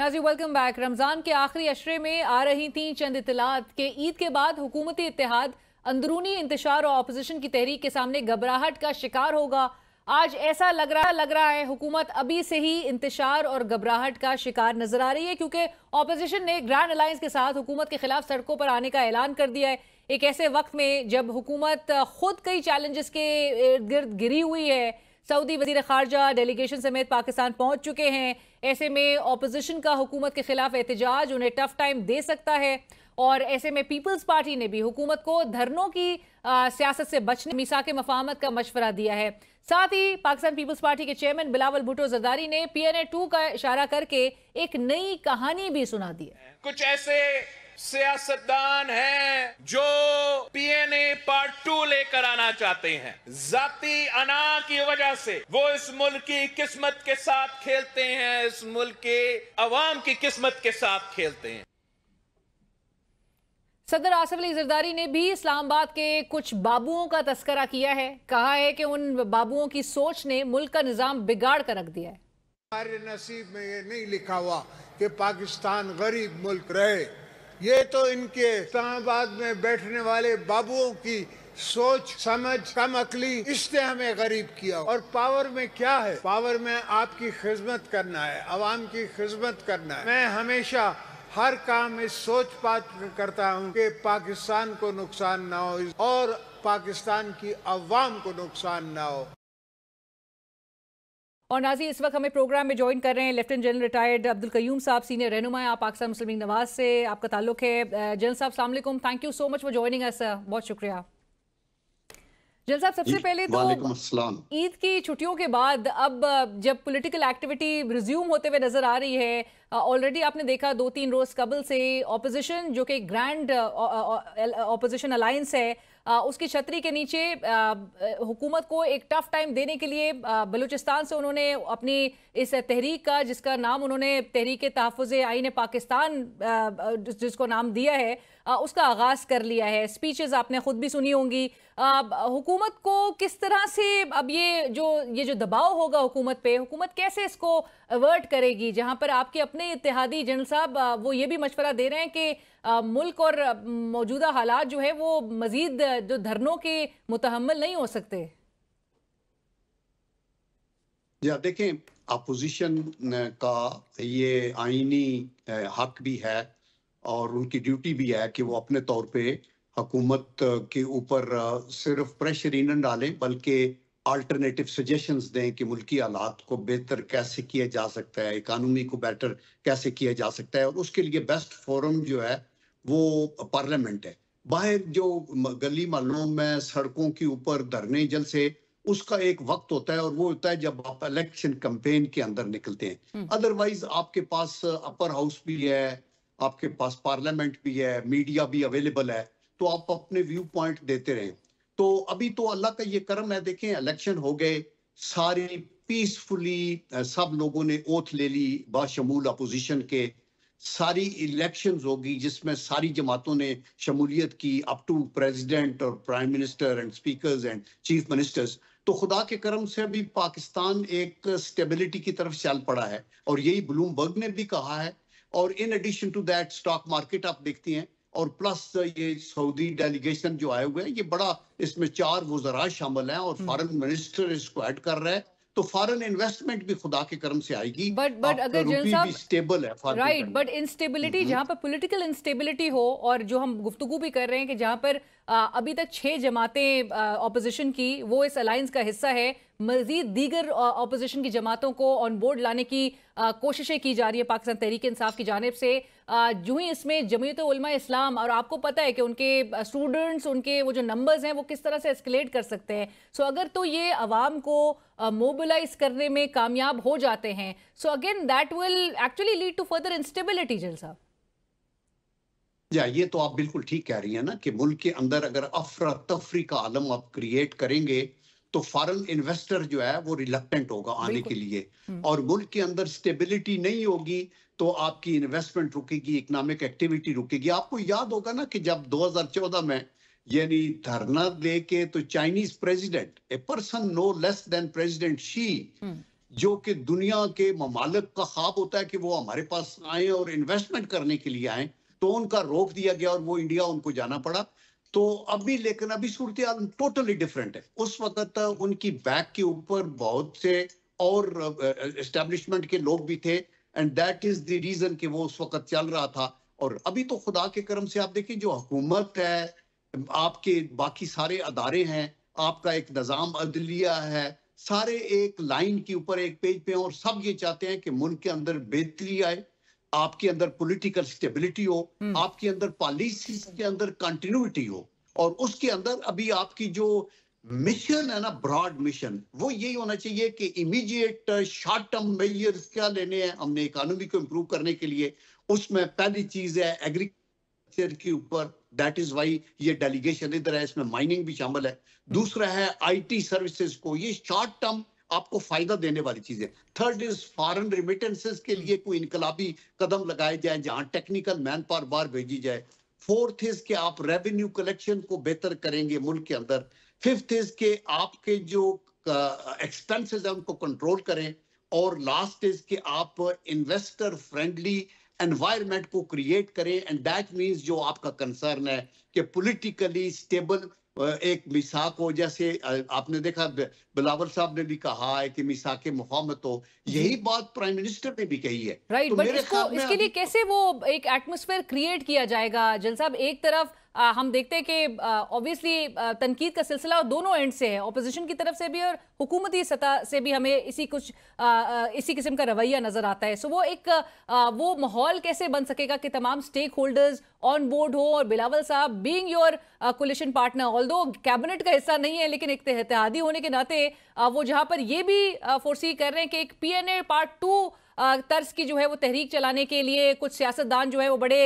Nazi welcome back Ramzan के आखिरी अशरे में आ रही थी चंद इतलात के ईद के बाद हुकूमती इतिहाद अंदरूनी इंतशार और अपोजिशन की तहरीक के सामने घबराहट का शिकार होगा आज ऐसा लग रहा लग रहा है हुकूमत अभी से ही इंतशार और घबराहट का शिकार नजर आ रही है क्योंकि ऑपोजिशन ने ग्रैंड अलायंस के साथ हुकूमत के खिलाफ सड़कों पर आने का ऐलान कर दिया है एक ऐसे वक्त में जब हुकूमत खुद कई चैलेंजेस के गिर्द गिरी हुई है सऊदी वजीर खारजा डेलीगेशन समेत पाकिस्तान पहुंच चुके हैं ऐसे में ऑपोजिशन का हुकूमत के खिलाफ एहतजाज उन्हें टफ टाइम दे सकता है और ऐसे में पीपल्स पार्टी ने भी हुकूमत को धरनों की सियासत से बचने मिसा के मफामत का मशवरा दिया है साथ ही पाकिस्तान पीपल्स पार्टी के चेयरमैन बिलावल भुटो जरदारी ने ए टू का इशारा करके एक नई कहानी भी सुना दी कुछ ऐसे सियासतदान हैं जो पीएनए पार्ट टू लेकर आना चाहते हैं जाति अना की वजह से वो इस मुल्क की किस्मत के साथ खेलते हैं इस मुल्क के अवाम की किस्मत के साथ खेलते हैं सदर आसफ अली जरदारी ने भी इस्लामाबाद के कुछ बाबुओं का तस्करा किया है कहा है कि उन बाबुओं की सोच ने मुल्क का निज़ाम बिगाड़ कर रख दिया है हमारे नसीब में ये नहीं लिखा हुआ कि पाकिस्तान गरीब मुल्क रहे ये तो इनके इस्लामाबाद में बैठने वाले बाबुओं की सोच समझ कम अकली इसने हमें गरीब किया और पावर में क्या है पावर में आपकी खिदमत करना है आवाम की खिदमत करना है मैं हमेशा हर काम इस सोच पात करता हूँ कि पाकिस्तान को नुकसान ना हो और पाकिस्तान की अवाम को नुकसान ना हो और नाजी इस वक्त हमें प्रोग्राम में ज्वाइन कर रहे हैं lieutenant general retired Abdul Qayyum साहब सीनियर रहनुमा आप पाकिस्तान मुस्लिम नवाज से आपका ताल्लुक है जनरल साहब सलामकुम thank you so much for joining us बहुत शुक्रिया जनरल साहब सबसे पहले तो ईद की छुट्टियों के बाद अब जब पॉलिटिकल एक्टिविटी रिज्यूम होते हुए नजर आ रही है ऑलरेडी आपने देखा दो तीन रोज कबल से ऑपोजिशन जो कि ग्रैंड ऑपोजिशन अलायंस है उसकी छतरी के नीचे हुकूमत को एक टफ टाइम देने के लिए बलूचिस्तान से उन्होंने अपनी इस तहरीक का जिसका नाम उन्होंने तहरीक तहफ़ आइन पाकिस्तान जिसको नाम दिया है उसका आगाज़ कर लिया है स्पीचेस आपने ख़ुद भी सुनी होंगी हुकूमत को किस तरह से अब ये जो ये जो दबाव होगा हुकूमत पे हुकूमत कैसे इसको अवर्ट करेगी जहाँ पर आपके अपने इतिहादी जनरल साहब वो ये भी मशवरा दे रहे हैं कि मुल्क और मौजूदा हालात जो है वो मजीद जो धरनों के मुतहमल नहीं हो सकते या देखें अपोजिशन का ये आइनी हक भी है और उनकी ड्यूटी भी है कि वो अपने तौर पे हकूमत के ऊपर सिर्फ प्रेशर ही न डालें बल्कि अल्टरनेटिव सजेशंस दें कि मुल्की हालात को बेहतर कैसे किया जा सकता है इकानमी को बेटर कैसे किया जा सकता है और उसके लिए बेस्ट फोरम जो है वो पार्लियामेंट है बाहर जो गली मोहल्लों में सड़कों के ऊपर धरने जल से उसका एक वक्त होता है और वो होता है जब आप इलेक्शन कंपेन के अंदर निकलते हैं अदरवाइज हम्म। आपके पास अपर हाउस भी है आपके पास पार्लियामेंट भी है मीडिया भी अवेलेबल है तो आप अपने व्यू पॉइंट देते रहे तो अभी तो अल्लाह का ये कर्म है देखें इलेक्शन हो गए सारी पीसफुली सब लोगों ने ओथ ले ली बाशमूल अपोजिशन के सारी इलेक्शन होगी जिसमें सारी जमातों ने शमूलियत की अप टू प्रेजिडेंट और prime minister and speaker and chief ministers तो खुदा के करम से अभी पाकिस्तान एक स्टेबिलिटी की तरफ चल पड़ा है और यही ब्लूमबर्ग ने भी कहा है और in addition to that stock market आप देखती हैं और प्लस ये सऊदी डेलीगेशन जो आए हुए हैं ये बड़ा इसमें चार वजरा शामिल हैं और फॉरेन हम्म। मिनिस्टर इसको ऐड कर रहे हैं तो फॉरेन इन्वेस्टमेंट भी खुदा के कर्म से आएगी बट बट अगर स्टेबल है राइट बट इंस्टेबिलिटी जहाँ पर पॉलिटिकल इंस्टेबिलिटी हो और जो हम गुफ्तु भी कर रहे हैं कि जहाँ पर अभी तक छः जमातें ऑपोजिशन की वो इस अलायंस का हिस्सा है मजीद दीगर ऑपोजिशन की जमातों को ऑन बोर्ड लाने की कोशिशें की जा रही है पाकिस्तान तहरीक इंसाफ की जानब से जू ही इसमें जमीयत उलमा इस्लाम और आपको पता है कि उनके स्टूडेंट्स उनके वो जो नंबर्स हैं वो किस तरह से एस्केलेट कर सकते हैं सो अगर तो ये आवाम को मोबिलाइज करने में कामयाब हो जाते हैं so again that will actually lead to further instability जल साहब या ये तो आप बिल्कुल ठीक कह रही है ना कि मुल्क के अंदर अगर अफरा तफरी का आलम आप क्रिएट करेंगे तो फॉरेन इन्वेस्टर जो है वो रिलक्टेंट होगा आने के लिए हम्म। और मुल्क के अंदर स्टेबिलिटी नहीं होगी तो आपकी इन्वेस्टमेंट रुकेगी इकोनॉमिक एक्टिविटी रुकेगी आपको याद होगा ना कि जब 2014 में यानी धरना लेके तो Chinese president a person no less than president Xi जो कि दुनिया के ममालक का ख्वाब होता है कि वो हमारे पास आए और इन्वेस्टमेंट करने के लिए आए तो उनका रोक दिया गया और वो इंडिया उनको जाना पड़ा तो अभी लेकिन अभी सूरत टोटली डिफरेंट है उस वक्त उनकी बैक के ऊपर बहुत से और एस्टेब्लिशमेंट के लोग भी थे and that is the reason कि वो उस वक्त चल रहा था और अभी तो खुदा के करम से आप देखिए जो हुकूमत है आपके बाकी सारे अदारे हैं आपका एक निज़ाम अदलिया है सारे एक लाइन के ऊपर एक पेज पे और सब ये चाहते हैं कि मुल्क के अंदर बेहतरी आए आपके अंदर पॉलिटिकल स्टेबिलिटी हो हम्म। आपके अंदर पॉलिसीज के अंदर कंटिन्यूटी हो और उसके अंदर अभी आपकी जो मिशन है ना ब्रॉड मिशन वो यही होना चाहिए कि इमीडिएट शॉर्ट टर्म मेजर्स क्या लेने हैं हमने इकोनॉमी को इम्प्रूव करने के लिए उसमें पहली चीज है एग्रीकल्चर के ऊपर दैट इज वाई ये डेलीगेशन इधर है इसमें माइनिंग भी शामिल है हम्म। दूसरा है आईटी सर्विसेज को ये शॉर्ट टर्म आपको फायदा देने वाली चीज है थर्ड इज फॉरन रिमिटेंसेस के लिए कोई इनकलाबी कदम लगाए जाए जहां टेक्निकल मैन पावर बार भेजी जाए फोर्थ इज के आप रेवेन्यू कलेक्शन को बेहतर करेंगे मुल्क के अंदर फिफ्थ इज के आपके जो एक्सपेंसेस है उनको कंट्रोल करें और लास्ट इज के आप इन्वेस्टर फ्रेंडली एनवायरमेंट को क्रिएट करें एंड दैट मींस जो आपका कंसर्न है कि पॉलिटिकली स्टेबल एक मिसाक हो जैसे आपने देखा बिलावर साहब ने भी कहा है कि मिसाक मोहम्मद हो तो यही बात प्राइम मिनिस्टर ने भी कही है राइट तो बट इसको इसके लिए कैसे वो एक एटमोसफेयर क्रिएट किया जाएगा जल साहब एक तरफ हम देखते हैं कि ऑब्वियसली तनकीद का सिलसिला दोनों एंड से है अपोजिशन की तरफ से भी और हुकूमती सतह से भी हमें इसी कुछ आ, इसी किस्म का रवैया नज़र आता है सो वो एक आ, वो माहौल कैसे बन सकेगा कि तमाम स्टेक होल्डर्स ऑन बोर्ड हो और बिलावल साहब being your coalition partner although cabinet का हिस्सा नहीं है लेकिन एक तहतहादी होने के नाते वो जहाँ पर ये भी फोर्सी कर रहे हैं कि एक P N A part two तर्ज की जो है वो तहरीक चलाने के लिए कुछ सियासतदान जो है वो बड़े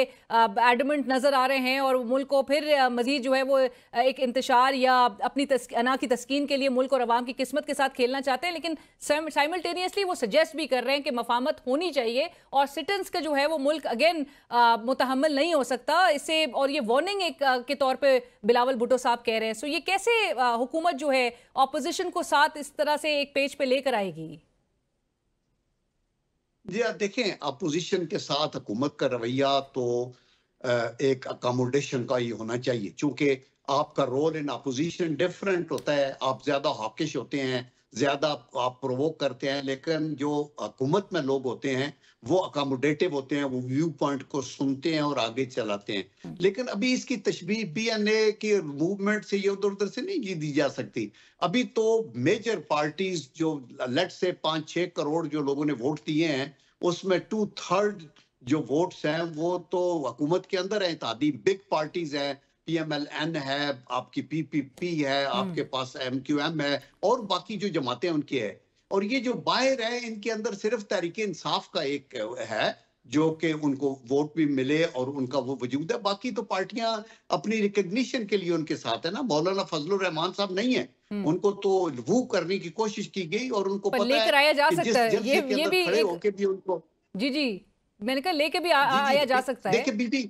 एडमेंट नज़र आ रहे हैं और मुल्क को फिर मजीद जो है वो एक इंतशार या अपनी अना की तस्किन के लिए मुल्क और आवाम की किस्मत के साथ खेलना चाहते हैं लेकिन साइमल्टेनियसली वो सजेस्ट भी कर रहे हैं कि मफामत होनी चाहिए और सिटन्स का जो है वो मुल्क अगेन मुतहमल नहीं हो सकता इससे और ये वार्निंग एक के तौर पर बिलावल भुटो साहब कह रहे हैं सो ये कैसे हुकूमत जो है अपोजिशन को साथ इस तरह से एक पेज पे लेकर आएगी जी आप देखें अपोजिशन के साथ हुकूमत का रवैया तो एक अकोमोडेशन का ही होना चाहिए चूंकि आपका रोल इन अपोजिशन डिफरेंट होता है आप ज्यादा हॉकिश होते हैं ज्यादा आप प्रोवोक करते हैं लेकिन जो हुकूमत में लोग होते हैं वो अकोमोडेटिव होते हैं वो व्यू पॉइंट को सुनते हैं और आगे चलाते हैं हम्म। लेकिन अभी इसकी तशबीह बी एन ए की मूवमेंट से ये उधर उधर से नहीं की दी जा सकती अभी तो मेजर पार्टीज जो लेट से पांच छह करोड़ जो लोगों ने वोट दिए हैं उसमें टू थर्ड जो वोट्स हैं वो तो हुकूमत के अंदर है इतिहादी बिग पार्टीज हैं पीएमएलएन है आपकी पीपीपी है हम्म। आपके पास एमक्यूएम है और बाकी जो जमातें उनकी है और ये जो बाहर है इनके अंदर सिर्फ तहरीक इंसाफ का एक है जो कि उनको वोट भी मिले और उनका वो वजूद है बाकी तो पार्टियां अपनी रिकग्निशन के लिए उनके साथ है ना मौलाना फजल रहमान साहब नहीं है हम्म। उनको तो वो करने की कोशिश की गई और उनको पता कराया जा सकता है ये, ये भी, एक... भी उनको जी जी मैंने कहा लेके भी आ, जी, आया जा सकता है देखिए बीबी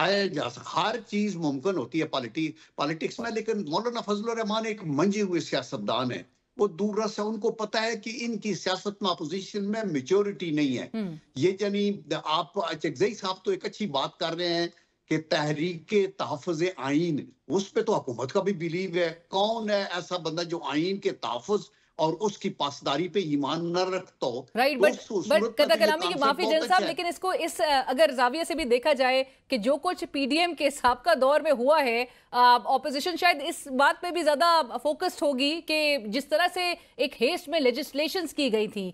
आया जा सकता हर चीज मुमकिन होती है पॉलिटी पॉलिटिक्स में लेकिन मौलाना फजल रहमान एक मंजे हुए सियासतदान है वो दूरस है उनको पता है कि इनकी सियासत में अपोजिशन में मेचोरिटी नहीं है हम्म। ये यानी आप चकजई अच्छा, साहब तो एक अच्छी बात कर रहे हैं कि तहरीक तहफ़ आइन उस पर तो हुकूमत का भी बिलीव है कौन है ऐसा बंदा जो आइन के तहफ़ और उसकी पासदारी पे ईमान न रख तो राइट बट बट कदा कलामी की माफी जन साहब अच्छा लेकिन इसको इस अगर जाविया से भी देखा जाए कि जो कुछ पीडीएम के सबका दौर में हुआ है ऑपोजिशन शायद इस बात पे भी ज्यादा फोकस्ड होगी कि जिस तरह से एक हेस्ट में लेजिस्लेशन की गई थी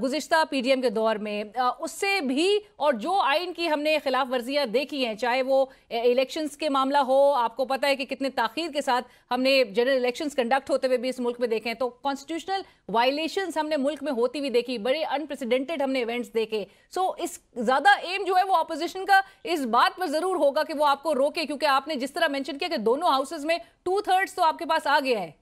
गुज्त पीडीएम के दौर में उससे भी और जो आइन की हमने खिलाफ वर्जियाँ देखी हैं चाहे वो इलेक्शंस के मामला हो आपको पता है कि कितने ताखिर के साथ हमने जनरल इलेक्शंस कंडक्ट होते हुए भी इस मुल्क में देखे हैं तो कॉन्स्टिट्यूशनल वायलेशन हमने मुल्क में होती हुई देखी बड़े अनप्रेसिडेंटेड हमने इवेंट्स देखे सो इस ज़्यादा एम जो है वो अपोजिशन का इस बात पर ज़रूर होगा कि वो आपको रोके क्योंकि आपने जिस तरह मैंशन किया कि दोनों हाउसेज में टू थर्ड्स तो आपके पास आ गया है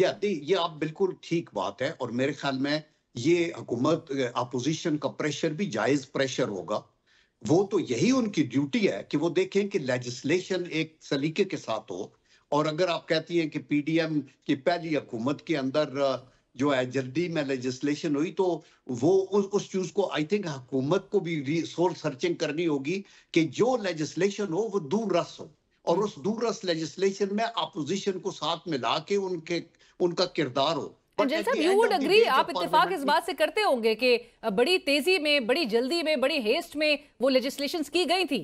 जी ये आप बिल्कुल ठीक बात है और मेरे ख्याल में ये हुकूमत अपोजिशन का प्रेशर भी जायज प्रेशर होगा वो तो यही उनकी ड्यूटी है कि वो देखें कि लेजिस्लेशन एक सलीके के साथ हो और अगर आप कहती हैं कि पीडीएम की पहली हुकूमत के अंदर जो है जल्दी में लेजिस्लेशन हुई तो वो उस उस चीज़ को आई थिंक हुकूमत को भी सोल सर्चिंग करनी होगी कि जो लेजिस्लेशन हो वो दूर रस हो और हम्म। उस दूरस्थ लेजिस्लेशन में अपोजिशन को साथ मिला के उनके उनका किरदार हो जैसा यू वुड अग्री आप इत्तेफाक इस बात से करते होंगे कि बड़ी तेजी में बड़ी जल्दी में बड़ी हेस्ट में वो लेजिस्लेशन की गई थी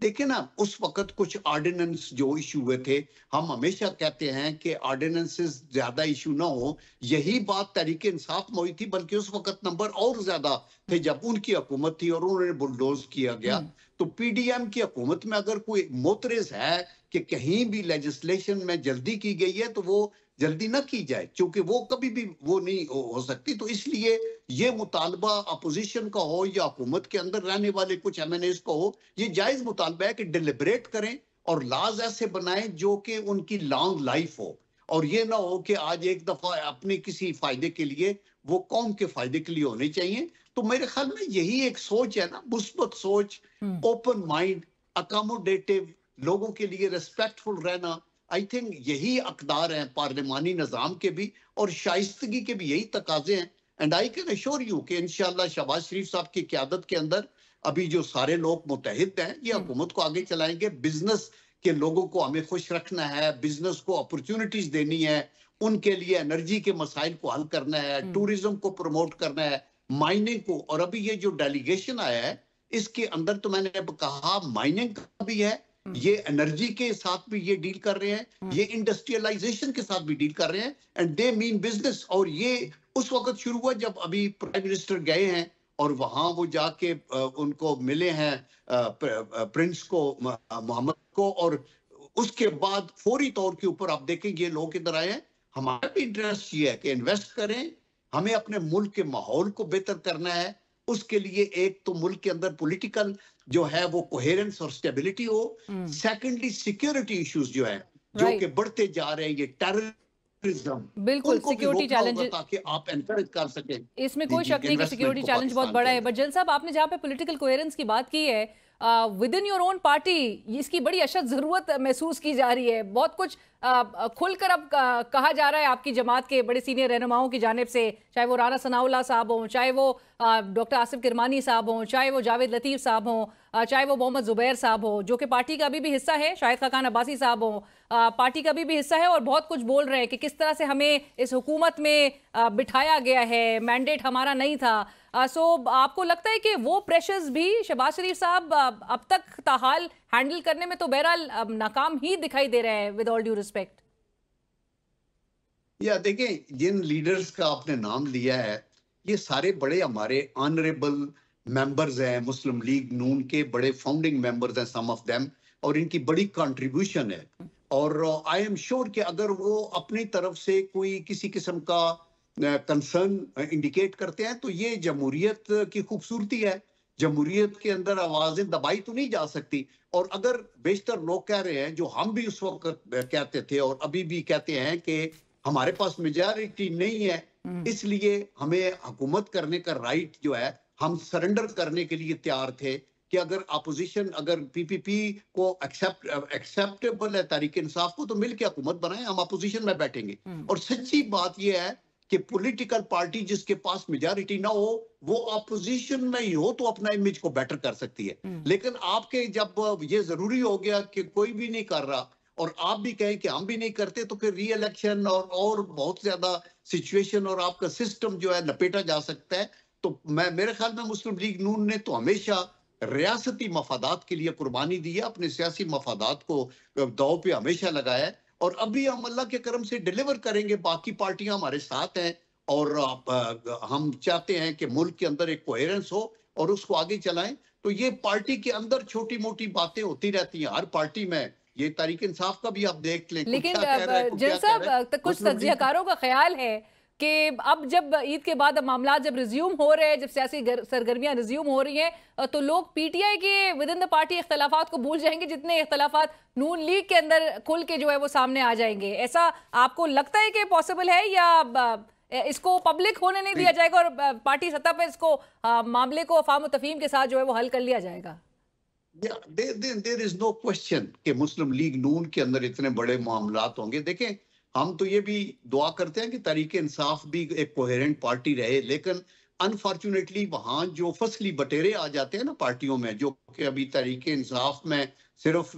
देखिए ना उस वक्त कुछ ऑर्डिनेंस जो इशू हुए थे हम हमेशा कहते हैं कि ऑर्डिनेंसेस ज्यादा इशू ना हो यही बात तरीके इंसाफ में हुई थी बल्कि उस वक्त नंबर और ज्यादा थे जब उनकी हुकूमत थी और उन्होंने बुलडोज किया गया हम्म। तो पीडीएम की हुकूमत में अगर कोई मोतरेज है कि कहीं भी लेजिस्लेशन में जल्दी की गई है तो वो जल्दी ना की जाए क्योंकि वो कभी भी वो नहीं हो, हो सकती तो इसलिए ये मुतालबा अपोजिशन का हो या हुकूमत के अंदर रहने वाले कुछ एम एन का हो ये जायज़ मुतालबा है कि डिलिब्रेट करें और लाज ऐसे बनाएं जो कि उनकी लॉन्ग लाइफ हो और ये ना हो कि आज एक दफा अपने किसी फायदे के लिए वो कौम के फायदे के लिए होने चाहिए तो मेरे ख्याल में यही एक सोच है ना मुस्बत सोच ओपन माइंड अकोमोडेटिव लोगों के लिए रेस्पेक्टफुल रहना आई थिंक यही अकदार हैं पार्लिमानी निज़ाम के भी और शाइस्तगी के भी यही तकाजे हैं and I can assure you कि इन शहबाज शरीफ साहब की क्यादत के अंदर अभी जो सारे लोग मुतहद हैं ये हम्म। हुकूमत को आगे चलाएंगे बिजनेस के लोगों को हमें खुश रखना है बिजनेस को अपॉर्चुनिटीज देनी है उनके लिए एनर्जी के मसाइल को हल करना है टूरिज्म हम्म। को प्रमोट करना है माइनिंग को और अभी ये जो डेलीगेशन आया है इसके अंदर तो मैंने कहा माइनिंग का भी है हम्म। ये एनर्जी के साथ भी ये डील कर रहे हैं हम्म। ये इंडस्ट्रियलाइजेशन के साथ भी डील कर रहे हैं एंड दे मीन बिजनेस और ये उस वक्त शुरू हुआ जब अभी प्राइम मिनिस्टर गए हैं और वहां वो जाके उनको मिले हैं प्रिंस को मोहम्मद को और उसके बाद फौरी तौर के ऊपर आप देखें ये लोग इधर आए हैं हमारा भी इंटरेस्ट ये है कि इन्वेस्ट करें हमें अपने मुल्क के माहौल को बेहतर करना है उसके लिए एक तो मुल्क के अंदर पॉलिटिकल जो है वो कोहेरेंस और स्टेबिलिटी हो सेकेंडली सिक्योरिटी इश्यूज जो है जो कि बढ़ते जा रहे हैं ये टेरर बिल्कुल सिक्योरिटी चैलेंज ताकि आप एनकरेज कर सकें इसमें कोई शक नहीं कि सिक्योरिटी चैलेंज बहुत बड़ा है बट जल साहब आपने जहाँ पे पॉलिटिकल कोहेरेंस की बात की है within your own party इसकी बड़ी अशद ज़रूरत महसूस की जा रही है बहुत कुछ uh, खुलकर अब कहा जा रहा है आपकी जमात के बड़े सीनियर रहनुमाओं की जानब से चाहे वो राना सनाउल्ला साहब हों चाहे वो डॉक्टर आसिफ किरमानी साहब हों चाहे वो जावेद लतीफ़ साहब हों चाहे वो मोहम्मद जुबैर साहब हो जो कि पार्टी का अभी भी हिस्सा है शाहिद खान अब्बासी साहब हो पार्टी का अभी भी हिस्सा है और बहुत कुछ बोल रहे हैं कि किस तरह से हमें इस हुकूमत में बिठाया गया है मैंडेट हमारा नहीं था सो आपको लगता है कि वो प्रेशर्स भी शहबाज शरीफ साहब अब तक ताहाल हैंडल करने में तो बहरहाल नाकाम ही दिखाई दे रहे हैं विद ऑल ड्यू रिस्पेक्ट या देखें जिन लीडर्स का आपने नाम लिया है ये सारे बड़े हमारे ऑनरेबल मेंबर्स हैं मुस्लिम लीग नून के बड़े फाउंडिंग मेंबर्स हैं सम ऑफ देम और इनकी बड़ी कंट्रीब्यूशन है और आई एम श्योर कि अगर वो अपनी तरफ से कोई किसी किस्म का कंसर्न uh, इंडिकेट uh, करते हैं तो ये जमहूरियत की खूबसूरती है जमहूरियत के अंदर आवाजें दबाई तो नहीं जा सकती और अगर बेशतर लोग कह रहे हैं जो हम भी उस वक्त uh, कहते थे और अभी भी कहते हैं कि हमारे पास मेजॉरिटी नहीं है हम्म। इसलिए हमें हुकूमत करने का राइट जो है हम सरेंडर करने के लिए तैयार थे कि अगर अपोजिशन अगर पीपीपी को एक्सेप्ट एक्सेप्टेबल है तारीख इंसाफ को तो मिलकर हुकूमत बनाए हम अपोजिशन में बैठेंगे हम्म। और सच्ची बात यह है कि पॉलिटिकल पार्टी जिसके पास मेजोरिटी ना हो वो अपोजिशन में ही हो तो अपना इमेज को बेटर कर सकती है हम्म। लेकिन आपके जब ये जरूरी हो गया कि कोई भी नहीं कर रहा और आप भी कहें कि हम भी नहीं करते तो फिर री इलेक्शन और और बहुत ज्यादा सिचुएशन और आपका सिस्टम जो है लपेटा जा सकता है तो मैं मेरे ख्याल में मुस्लिम लीग नून ने तो हमेशा रियासती मफादात के लिए कुर्बानी दी है अपने सियासी मफादात को दाव पे हमेशा लगाया है और अभी हम अल्लाह के करम से डिलीवर करेंगे बाकी पार्टियां हमारे साथ हैं और हम चाहते हैं कि मुल्क के अंदर एक कोहेरेंस हो और उसको आगे चलाएं तो ये पार्टी के अंदर छोटी मोटी बातें होती रहती हैं हर पार्टी में ये तारीख इंसाफ का भी आप देख लें लेकिन जल कुछ तजियाकारों का ख्याल है कि अब जब ईद के बाद मामला जब रिज्यूम हो रहे हैं जब सियासी सरगर्मियां रिज्यूम हो रही हैं तो लोग पीटीआई के विद इन द पार्टी इख्तलाफा को भूल जाएंगे जितने अख्तलाफात नून लीग के अंदर खुल के जो है वो सामने आ जाएंगे ऐसा आपको लगता है कि पॉसिबल है या इसको पब्लिक होने नहीं दिया जाएगा और पार्टी सतह पर इसको मामले को अफाम तफीम के साथ जो है वो हल कर लिया जाएगा देर इज नो क्वेश्चन कि मुस्लिम लीग नून के अंदर इतने बड़े मामला होंगे देखें हम तो ये भी दुआ करते हैं कि तरीके इंसाफ भी एक कोहेरेंट पार्टी रहे लेकिन अनफॉर्चुनेटली वहां जो फसली बटेरे आ जाते हैं ना पार्टियों में जो कि अभी तरीके इंसाफ में सिर्फ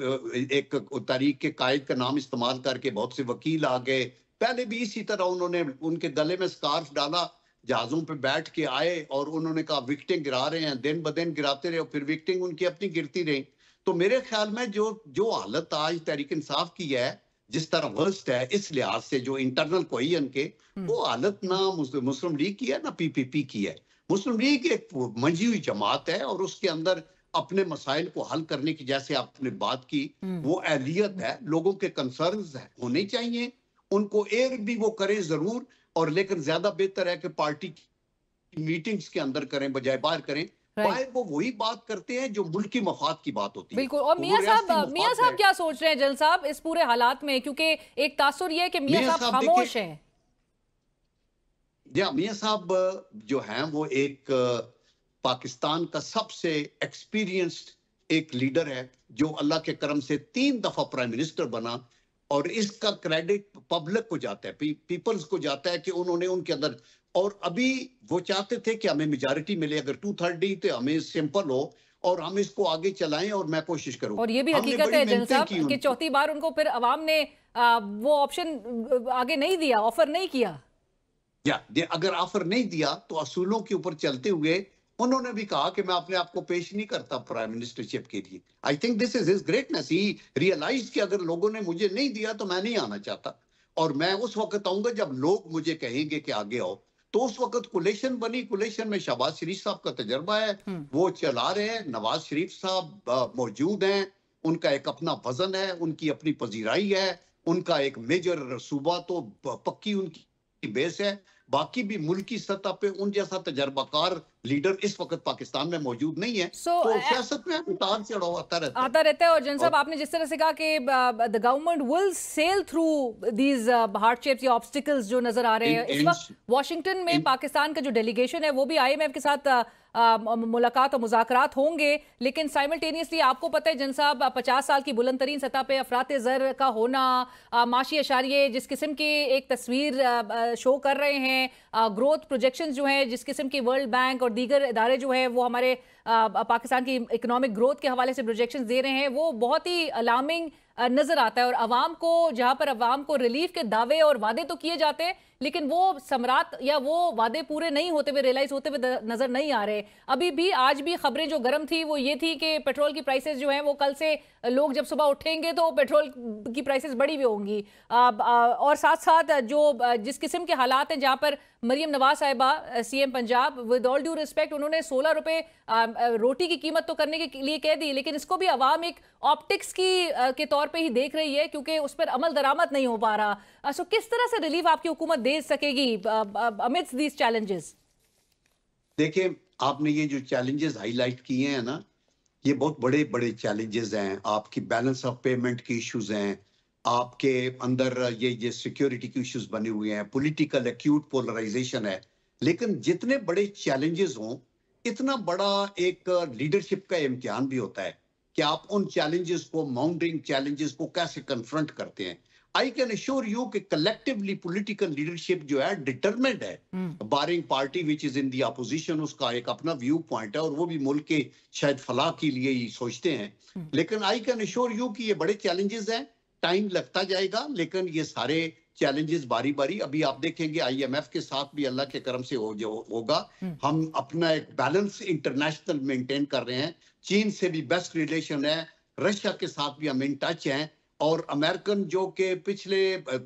एक तारीख के कायद का नाम इस्तेमाल करके बहुत से वकील आ गए पहले भी इसी तरह उन्होंने उनके गले में स्कार्फ डाला जहाजों पे बैठ के आए और उन्होंने कहा विकटें गिरा रहे हैं दिन ब दिन गिराते रहे फिर विकटें उनकी अपनी गिरती रही तो मेरे ख्याल में जो जो हालत आज तहरीक इंसाफ की है जिस तरह वर्स्ट है इस लिहाज से जो इंटरनल कोहियन के वो हालत ना मुस्लिम लीग की है ना पीपीपी की है मुस्लिम लीग एक मंजी हुई जमात है और उसके अंदर अपने मसाइल को हल करने की जैसे आपने बात की हम्म। वो अहलियत है लोगों के कंसर्न होने चाहिए उनको एयर भी वो करें जरूर और लेकिन ज्यादा बेहतर है कि पार्टी मीटिंग्स के अंदर करें बजाय बाहर करें वो वही बात करते हैं जो मुल्क की मफाद की बात होती है बिल्कुल और मियाँ साहब मियाँ साहब क्या सोच रहे हैं जल साहब इस पूरे हालात में क्योंकि एक तासुर कि मियाँ साहब खामोश हैं या मियाँ साहब जो हैं वो एक पाकिस्तान का सबसे एक्सपीरियंस्ड एक लीडर है जो अल्लाह के करम से तीन दफा प्राइम मिनिस्टर बना और इसका क्रेडिट पब्लिक को जाता है पी, पीपल्स को जाता है कि उन्होंने उनके अंदर और अभी वो चाहते थे कि हमें मेजोरिटी मिले अगर टू थर्ड तो हमें सिंपल हो और हम इसको आगे चलाएं और मैं कोशिश करूं और ये भी हकीकत है जन साहब कि चौथी बार उनको फिर अवाम ने आ, वो ऑप्शन आगे नहीं दिया ऑफर नहीं किया या अगर ऑफर नहीं दिया तो असूलों के ऊपर चलते हुए उन्होंने भी कहा कि मैं अपने आप को पेश नहीं करता प्राइम मिनिस्टरशिप के लिए I think this is his greatness he realise कि अगर लोगों ने मुझे नहीं दिया तो मैं नहीं आना चाहता और मैं उस वक्त आऊंगा जब लोग मुझे कहेंगे कि आगे आओ तो उस वक्त कुलेशन बनी कुलेशन में शहबाज शरीफ साहब का तजर्बा है हम्म। वो चला रहे हैं नवाज शरीफ साहब मौजूद हैं उनका एक अपना वजन है उनकी अपनी पजीराई है उनका एक मेजर सूबा तो पक्की उनकी बेस है बाकी भी मुल्की सतह पे उन जैसा तजर्बाकार लीडर इस वक्त पाकिस्तान में मौजूद नहीं है so, तो सियासत में उतार चढ़ाव आता रहता है आता रहता है और जन साहब आपने जिस तरह से कहा कि the government will sail through these hardship या ऑब्स्टिकल्स जो नजर आ रहे हैं इस वक्त वाशिंगटन में पाकिस्तान का जो डेलीगेशन है वो भी आईएमएफ के साथ uh, मुलाकात और मुजाकर होंगे लेकिन साइमल्टेनियसली आपको पता है जन साहब पचास साल की बुलंद तरीन सतह पर अफरात ज़र का होना माशी अशारिये जिस किस्म की एक तस्वीर आ, शो कर रहे हैं आ, ग्रोथ प्रोजेक्शन जो हैं जिस किस्म की वर्ल्ड बैंक और दीगर इदारे जो है वो हमारे पाकिस्तान की इकनॉमिक ग्रोथ के हवाले से प्रोजेक्शन दे रहे हैं वो बहुत ही अलार्मिंग नज़र आता है और आवाम को जहाँ पर आवाम को रिलीफ के दावे और वादे तो किए जाते हैं लेकिन वो सम्राट या वो वादे पूरे नहीं होते हुए रियलाइज होते हुए नजर नहीं आ रहे अभी भी आज भी खबरें जो गर्म थी वो ये थी कि पेट्रोल की प्राइसेस जो हैं वो कल से लोग जब सुबह उठेंगे तो पेट्रोल की प्राइसेस बड़ी भी होंगी और साथ साथ जो जिस किस्म के हालात हैं जहाँ पर मरीम नवाज साहिबा CM Punjab with all due respect उन्होंने सोलह रुपए रोटी की कीमत तो करने के लिए कह दी लेकिन इसको भी आवाम एक ऑप्टिक्स की के तौर पर ही देख रही है क्योंकि उस पर अमल दरामद नहीं हो पा रहा सो किस तरह से रिलीफ आपकी हुकूमत दे सकेगी अमिट्स दीज चैलेंजेस देखिए आपने ये जो चैलेंजेस हाईलाइट किए हैं ना ये बहुत बड़े बड़े चैलेंजेस हैं आपकी बैलेंस ऑफ पेमेंट के इश्यूज हैं आपके अंदर ये ये सिक्योरिटी के इश्यूज बने हुए हैं पॉलिटिकल एक्यूट पोलराइजेशन है लेकिन जितने बड़े चैलेंजेस हों इतना बड़ा एक लीडरशिप का इम्तिहान भी होता है कि आप उन चैलेंजेस को माउंटिंग चैलेंजेस को कैसे कन्फ्रंट करते हैं आई कैन अश्योर यू कि कलेक्टिवली पॉलिटिकल लीडरशिप जो है डिटरमेंट है barring party which is in the opposition उसका एक अपना व्यू पॉइंट है और वो भी मुल्क के शायद फलाह के लिए ही सोचते हैं hmm. लेकिन आई कैन अश्योर यू कि ये बड़े चैलेंजेस हैं टाइम लगता जाएगा लेकिन ये सारे चैलेंजेस बारी बारी अभी आप देखेंगे आईएमएफ के साथ भी अल्लाह के करम से हो जो होगा hmm. हम अपना एक बैलेंस इंटरनेशनल मेंटेन कर रहे हैं चीन से भी बेस्ट रिलेशन है रशिया के साथ भी हम इन टच हैं और अमेरिकन जो के पिछले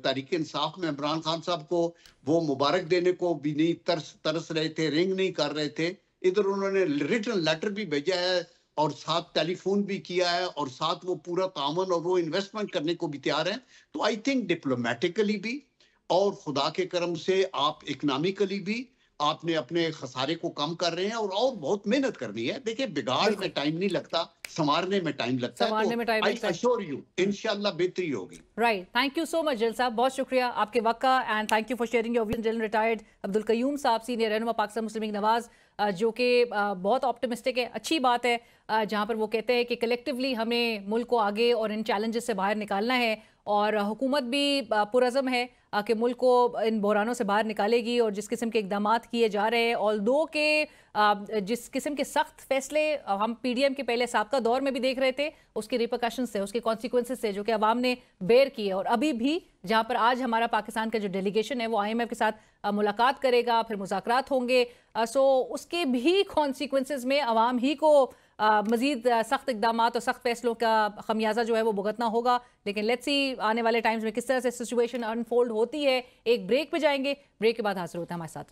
तारीख इंसाफ में इमरान खान साहब को वो मुबारक देने को भी नहीं तरस तरस रहे थे रिंग नहीं कर रहे थे इधर उन्होंने रिटर्न लेटर भी भेजा है और साथ टेलीफोन भी किया है और साथ वो पूरा तामन और वो इन्वेस्टमेंट करने को भी तैयार है तो आई थिंक डिप्लोमेटिकली भी और खुदा के कर्म से आप इकनॉमिकली भी आपने अपने खसारे को कम कर रहे हैं और और बहुत मेहनत करनी है देखिए बिगाड़ में टाइम नहीं लगता संवारने में टाइम लगता संवारने तो है में टाइम आई अश्योर यू इनशाला बेहतरी होगी right thank you so much जिल साहब बहुत शुक्रिया आपके वक्त का and thank you for sharing your vision retired Abdul Qayyum साहब सीनियर रहनुमा पाकिस्तान मुस्लिम नवाज़ जो कि बहुत ऑप्टिमिस्टिक है अच्छी बात है जहाँ पर वो कहते हैं कि कलेक्टिवली हमें मुल्क को आगे और इन चैलेंजेस से बाहर निकालना है और हुकूमत भी पुरज़म है कि मुल्क को इन बहरानों से बाहर निकालेगी और जिस किस्म के इकदाम किए जा रहे हैं और दो के जिस किस्म के सख्त फैसले हम पी डी एम के पहले सबका दौर में भी देख रहे थे उसके रिप्रकाशन से उसके कॉन्सिक्वेंस से जो कि आवाम ने बेर किए और अभी भी जहाँ पर आज हमारा पाकिस्तान का जो डेलीगेशन है वो आई एम एफ के साथ मुलाकात करेगा फिर मुजाकर होंगे सो उसके भी कॉन्सिक्वेंसेज में आवाम ही को मजीद सख्त इकदाम और सख्त फैसलों का खमियाजा जो है वो भुगतना होगा लेकिन लेट्स सी आने वाले टाइम्स में किस तरह से सिचुएशन अनफोल्ड होती है एक ब्रेक पे जाएंगे ब्रेक के बाद हाजिर होता है हमारे साथ